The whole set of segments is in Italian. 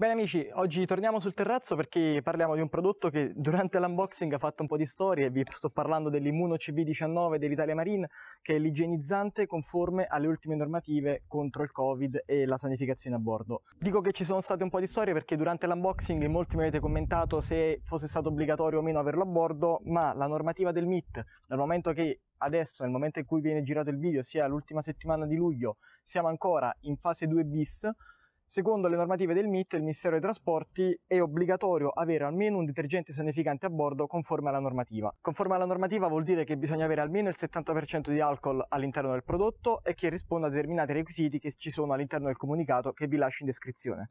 Bene amici, oggi torniamo sul terrazzo perché parliamo di un prodotto che durante l'unboxing ha fatto un po' di storie, vi sto parlando dell'Immuno CV19 dell'Italia Marine, che è l'igienizzante conforme alle ultime normative contro il Covid e la sanificazione a bordo. Dico che ci sono state un po' di storie perché durante l'unboxing molti mi avete commentato se fosse stato obbligatorio o meno averlo a bordo, ma la normativa del MIT, dal momento che adesso, nel momento in cui viene girato il video, sia l'ultima settimana di luglio, siamo ancora in fase 2 bis, Secondo le normative del MIT, il Ministero dei Trasporti, è obbligatorio avere almeno un detergente sanificante a bordo conforme alla normativa. Conforme alla normativa vuol dire che bisogna avere almeno il 70% di alcol all'interno del prodotto e che risponda a determinati requisiti che ci sono all'interno del comunicato che vi lascio in descrizione.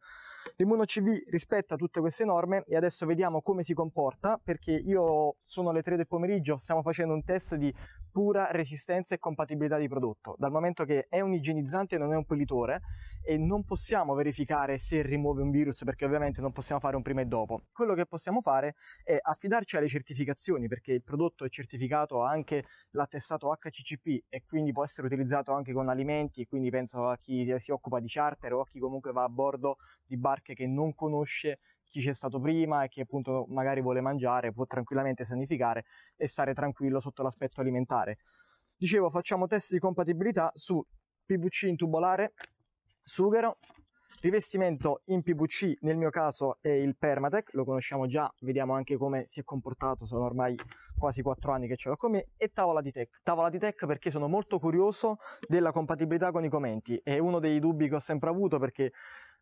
L'Immuno CV rispetta tutte queste norme e adesso vediamo come si comporta perché io sono alle 3 del pomeriggio, stiamo facendo un test di pura resistenza e compatibilità di prodotto. Dal momento che è un igienizzante e non è un pulitore e non possiamo verificare se rimuove un virus perché ovviamente non possiamo fare un prima e dopo. Quello che possiamo fare è affidarci alle certificazioni perché il prodotto è certificato anche l'attestato HCCP e quindi può essere utilizzato anche con alimenti e quindi penso a chi si occupa di charter o a chi comunque va a bordo di barche che non conosce chi c'è stato prima e che appunto magari vuole mangiare può tranquillamente sanificare e stare tranquillo sotto l'aspetto alimentare. Dicevo, facciamo test di compatibilità su PVC in tubolare, sughero, rivestimento in PVC, nel mio caso è il Permatec, lo conosciamo già, vediamo anche come si è comportato, sono ormai quasi 4 anni che ce l'ho con me, e tavola di tech. Tavola di tech perché sono molto curioso della compatibilità con i commenti, è uno dei dubbi che ho sempre avuto perché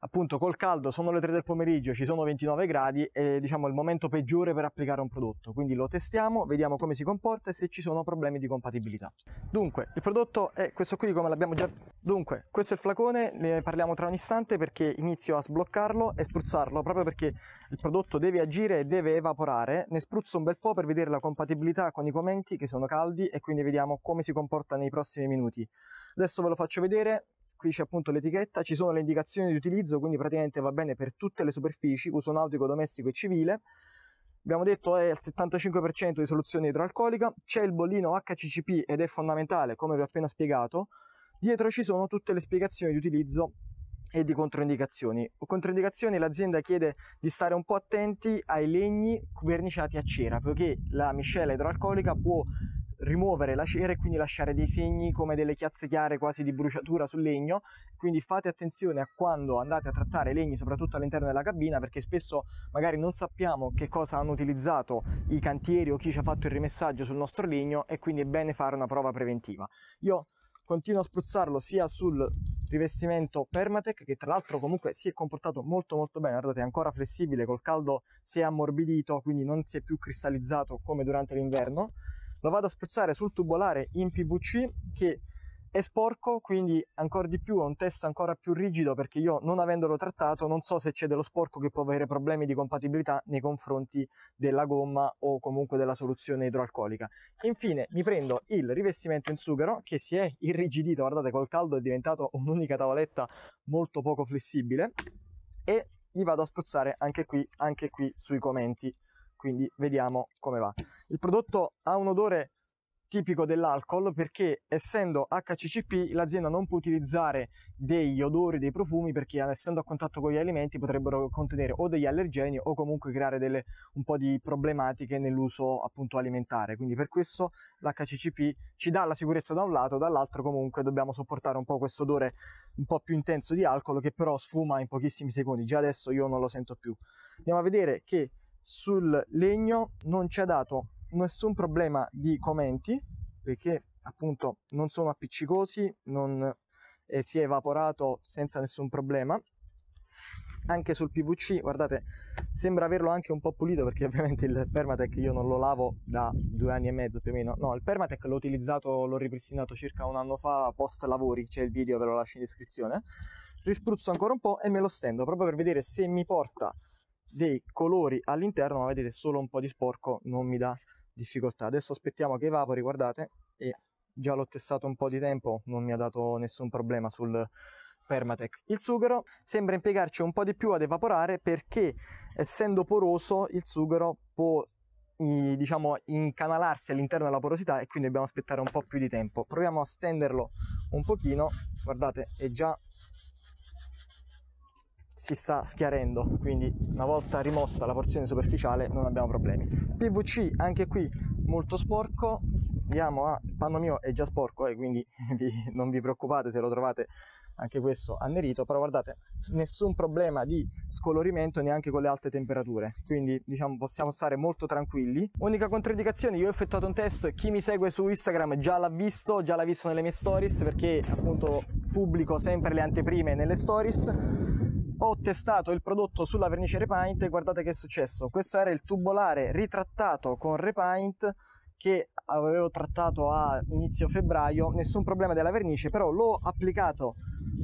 appunto col caldo sono le 3 del pomeriggio, ci sono 29 gradi, diciamo, è diciamo il momento peggiore per applicare un prodotto, quindi lo testiamo, vediamo come si comporta e se ci sono problemi di compatibilità. Dunque, il prodotto è questo qui come l'abbiamo già... Dunque, questo è il flacone, ne parliamo tra un istante perché inizio a sbloccarlo e spruzzarlo proprio perché il prodotto deve agire e deve evaporare, ne spruzzo un bel po' per vedere la compatibilità con i commenti che sono caldi e quindi vediamo come si comporta nei prossimi minuti. Adesso ve lo faccio vedere, qui c'è appunto l'etichetta, ci sono le indicazioni di utilizzo, quindi praticamente va bene per tutte le superfici, uso nautico, domestico e civile. Abbiamo detto è al 75% di soluzione idroalcolica, c'è il bollino HCCP ed è fondamentale, come vi ho appena spiegato. Dietro ci sono tutte le spiegazioni di utilizzo e di controindicazioni. O Controindicazioni l'azienda chiede di stare un po' attenti ai legni verniciati a cera, perché la miscela idroalcolica può rimuovere la cera e quindi lasciare dei segni come delle chiazze chiare quasi di bruciatura sul legno, quindi fate attenzione a quando andate a trattare i legni soprattutto all'interno della cabina perché spesso magari non sappiamo che cosa hanno utilizzato i cantieri o chi ci ha fatto il rimessaggio sul nostro legno e quindi è bene fare una prova preventiva. Io continuo a spruzzarlo sia sul rivestimento Permatec che tra l'altro comunque si è comportato molto molto bene guardate è ancora flessibile col caldo si è ammorbidito quindi non si è più cristallizzato come durante l'inverno lo vado a spruzzare sul tubolare in PVC che è sporco, quindi ancora di più è un test ancora più rigido perché io non avendolo trattato non so se c'è dello sporco che può avere problemi di compatibilità nei confronti della gomma o comunque della soluzione idroalcolica. Infine mi prendo il rivestimento in sughero che si è irrigidito, guardate col caldo è diventato un'unica tavoletta molto poco flessibile e gli vado a spruzzare anche qui, anche qui sui commenti quindi vediamo come va. Il prodotto ha un odore tipico dell'alcol perché essendo HCCP l'azienda non può utilizzare degli odori, dei profumi perché essendo a contatto con gli alimenti potrebbero contenere o degli allergeni o comunque creare delle, un po' di problematiche nell'uso appunto alimentare. Quindi per questo l'HCCP ci dà la sicurezza da un lato, dall'altro comunque dobbiamo sopportare un po' questo odore un po' più intenso di alcol che però sfuma in pochissimi secondi. Già adesso io non lo sento più. Andiamo a vedere che sul legno non ci ha dato nessun problema di commenti perché appunto non sono appiccicosi, non eh, si è evaporato senza nessun problema. Anche sul PVC, guardate, sembra averlo anche un po' pulito perché ovviamente il Permatec io non lo lavo da due anni e mezzo più o meno. No, il Permatec l'ho utilizzato, l'ho ripristinato circa un anno fa post lavori, c'è il video, ve lo lascio in descrizione. Rispruzzo ancora un po' e me lo stendo proprio per vedere se mi porta dei colori all'interno, ma vedete solo un po' di sporco non mi dà difficoltà. Adesso aspettiamo che evapori, guardate, e già l'ho testato un po' di tempo, non mi ha dato nessun problema sul Permatec. Il sughero sembra impiegarci un po' di più ad evaporare perché essendo poroso il sughero può diciamo incanalarsi all'interno della porosità e quindi dobbiamo aspettare un po' più di tempo proviamo a stenderlo un pochino guardate è già si sta schiarendo, quindi una volta rimossa la porzione superficiale non abbiamo problemi. PVC anche qui molto sporco, andiamo a... il panno mio è già sporco e eh, quindi vi, non vi preoccupate se lo trovate anche questo annerito, però guardate, nessun problema di scolorimento neanche con le alte temperature, quindi diciamo possiamo stare molto tranquilli. Unica controindicazione, io ho effettuato un test, chi mi segue su Instagram già l'ha visto, già l'ha visto nelle mie stories perché appunto pubblico sempre le anteprime nelle stories ho testato il prodotto sulla vernice Repaint e guardate che è successo. Questo era il tubolare ritrattato con Repaint che avevo trattato a inizio febbraio, nessun problema della vernice, però l'ho applicato,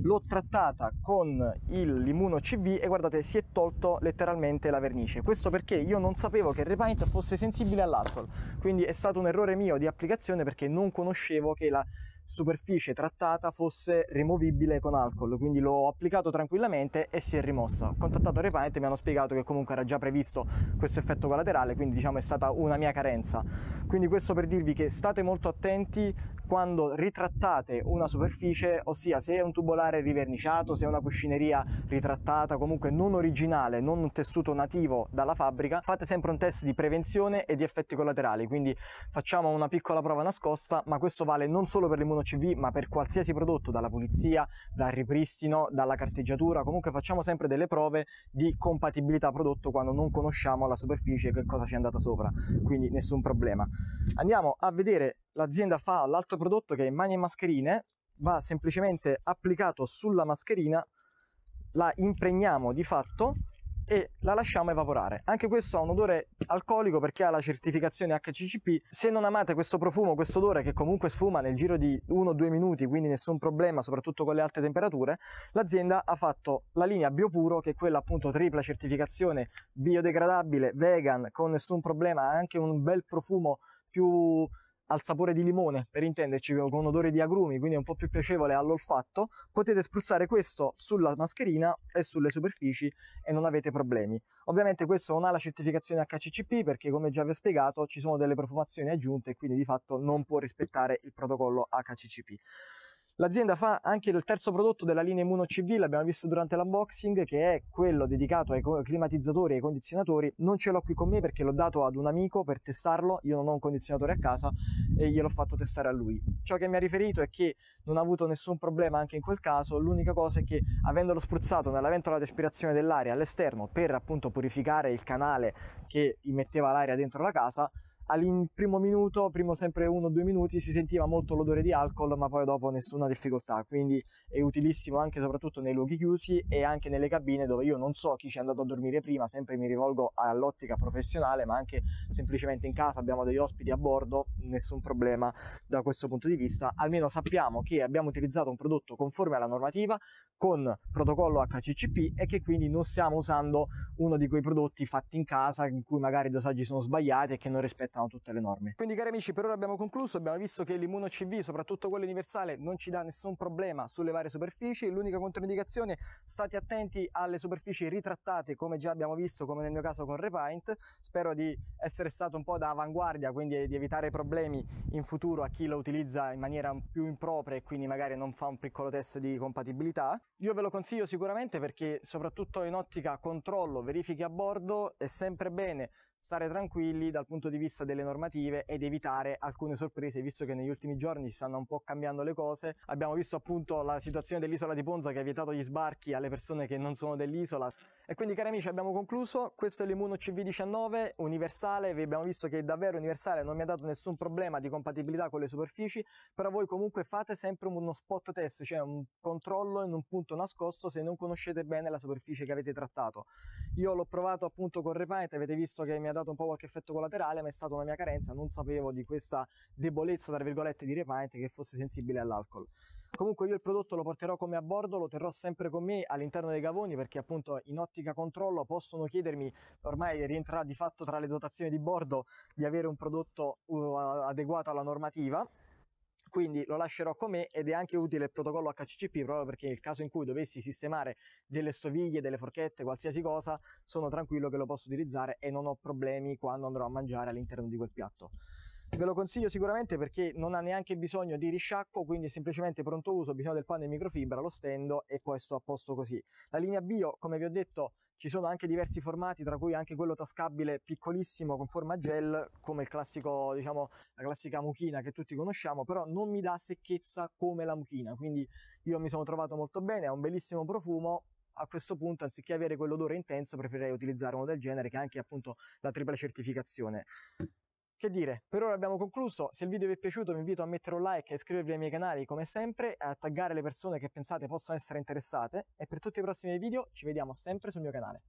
l'ho trattata con il Limuno CV e guardate si è tolto letteralmente la vernice. Questo perché io non sapevo che il Repaint fosse sensibile all'alcol, quindi è stato un errore mio di applicazione perché non conoscevo che la superficie trattata fosse rimovibile con alcol, quindi l'ho applicato tranquillamente e si è rimossa. Ho contattato Repaint e mi hanno spiegato che comunque era già previsto questo effetto collaterale, quindi diciamo è stata una mia carenza. Quindi questo per dirvi che state molto attenti quando ritrattate una superficie, ossia se è un tubolare riverniciato, se è una cuscineria ritrattata, comunque non originale, non un tessuto nativo dalla fabbrica, fate sempre un test di prevenzione e di effetti collaterali, quindi facciamo una piccola prova nascosta, ma questo vale non solo per l'immuno-CV, ma per qualsiasi prodotto, dalla pulizia, dal ripristino, dalla carteggiatura, comunque facciamo sempre delle prove di compatibilità prodotto quando non conosciamo la superficie che cosa ci è andata sopra, quindi nessun problema. Andiamo a vedere l'azienda fa l'altro prodotto che è mani e mascherine, va semplicemente applicato sulla mascherina, la impregniamo di fatto e la lasciamo evaporare. Anche questo ha un odore alcolico perché ha la certificazione HCCP. Se non amate questo profumo, questo odore che comunque sfuma nel giro di 1-2 minuti, quindi nessun problema, soprattutto con le alte temperature, l'azienda ha fatto la linea Biopuro, che è quella appunto tripla certificazione biodegradabile, vegan, con nessun problema, ha anche un bel profumo più al sapore di limone, per intenderci, con odore di agrumi, quindi è un po' più piacevole all'olfatto, potete spruzzare questo sulla mascherina e sulle superfici e non avete problemi. Ovviamente questo non ha la certificazione HCCP perché come già vi ho spiegato ci sono delle profumazioni aggiunte e quindi di fatto non può rispettare il protocollo HCCP. L'azienda fa anche il terzo prodotto della linea Immuno CV, l'abbiamo visto durante l'unboxing, che è quello dedicato ai climatizzatori e ai condizionatori. Non ce l'ho qui con me perché l'ho dato ad un amico per testarlo, io non ho un condizionatore a casa e gliel'ho fatto testare a lui. Ciò che mi ha riferito è che non ha avuto nessun problema anche in quel caso, l'unica cosa è che avendolo spruzzato nella ventola di aspirazione dell'aria all'esterno per appunto purificare il canale che immetteva l'aria dentro la casa, al primo minuto, primo sempre uno o due minuti, si sentiva molto l'odore di alcol, ma poi dopo nessuna difficoltà. Quindi è utilissimo anche e soprattutto nei luoghi chiusi e anche nelle cabine dove io non so chi ci è andato a dormire prima, sempre mi rivolgo all'ottica professionale, ma anche semplicemente in casa abbiamo degli ospiti a bordo, nessun problema da questo punto di vista. Almeno sappiamo che abbiamo utilizzato un prodotto conforme alla normativa, con protocollo HCCP e che quindi non stiamo usando uno di quei prodotti fatti in casa in cui magari i dosaggi sono sbagliati e che non rispettano rispettano tutte le norme. Quindi cari amici per ora abbiamo concluso, abbiamo visto che l'immuno CV soprattutto quello universale non ci dà nessun problema sulle varie superfici, l'unica controindicazione state attenti alle superfici ritrattate come già abbiamo visto come nel mio caso con Repaint, spero di essere stato un po' da avanguardia quindi di evitare problemi in futuro a chi lo utilizza in maniera più impropria e quindi magari non fa un piccolo test di compatibilità. Io ve lo consiglio sicuramente perché soprattutto in ottica controllo verifiche a bordo è sempre bene stare tranquilli dal punto di vista delle normative ed evitare alcune sorprese visto che negli ultimi giorni si stanno un po' cambiando le cose abbiamo visto appunto la situazione dell'isola di Ponza che ha vietato gli sbarchi alle persone che non sono dell'isola e quindi cari amici abbiamo concluso questo è l'Immuno CV19 universale vi abbiamo visto che è davvero universale non mi ha dato nessun problema di compatibilità con le superfici però voi comunque fate sempre uno spot test cioè un controllo in un punto nascosto se non conoscete bene la superficie che avete trattato io l'ho provato appunto con Repaint, avete visto che mi ha dato un po' qualche effetto collaterale, ma è stata una mia carenza, non sapevo di questa debolezza, tra virgolette, di Repaint che fosse sensibile all'alcol. Comunque io il prodotto lo porterò con me a bordo, lo terrò sempre con me all'interno dei gavoni perché appunto in ottica controllo possono chiedermi, ormai rientrerà di fatto tra le dotazioni di bordo, di avere un prodotto uh, adeguato alla normativa quindi lo lascerò con ed è anche utile il protocollo HCCP proprio perché nel caso in cui dovessi sistemare delle stoviglie, delle forchette, qualsiasi cosa, sono tranquillo che lo posso utilizzare e non ho problemi quando andrò a mangiare all'interno di quel piatto. Ve lo consiglio sicuramente perché non ha neanche bisogno di risciacquo, quindi è semplicemente pronto uso, bisogno del pane in microfibra, lo stendo e poi sto a posto così. La linea bio, oh, come vi ho detto, ci sono anche diversi formati, tra cui anche quello tascabile piccolissimo con forma gel, come il classico, diciamo, la classica mucchina che tutti conosciamo, però non mi dà secchezza come la mucchina, quindi io mi sono trovato molto bene, ha un bellissimo profumo, a questo punto anziché avere quell'odore intenso preferirei utilizzare uno del genere che è anche appunto la tripla certificazione che dire, per ora abbiamo concluso, se il video vi è piaciuto vi invito a mettere un like e iscrivervi ai miei canali come sempre a taggare le persone che pensate possano essere interessate e per tutti i prossimi video ci vediamo sempre sul mio canale.